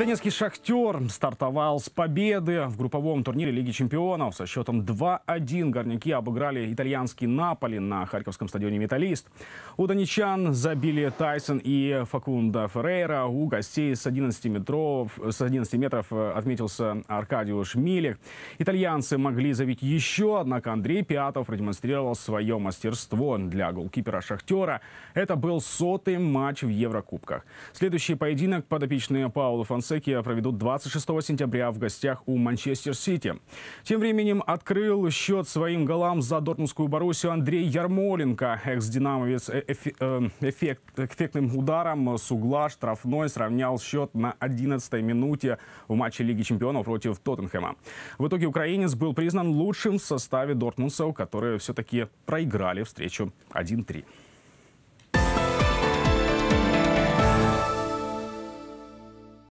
Донецкий «Шахтер» стартовал с победы в групповом турнире Лиги чемпионов. Со счетом 2-1 горняки обыграли итальянский Наполи на харьковском стадионе «Металлист». У донечан забили Тайсон и Факунда Феррейра. У гостей с 11, метров, с 11 метров э, отметился Аркадиуш Милик. Итальянцы могли забить еще, однако Андрей Пятов продемонстрировал свое мастерство для голкипера «Шахтера». Это был сотый матч в Еврокубках. Следующий поединок подопечные Паула Фонсера Бенсекия проведут 26 сентября в гостях у Манчестер Сити. Тем временем открыл счет своим голам за Дортмундскую Боруссию Андрей Ярмоленко. Экс-динамовец э, э, эффект, эффектным ударом с угла штрафной сравнял счет на 11-й минуте в матче Лиги чемпионов против Тоттенхэма. В итоге украинец был признан лучшим в составе дортмундцев, которые все-таки проиграли встречу 1-3.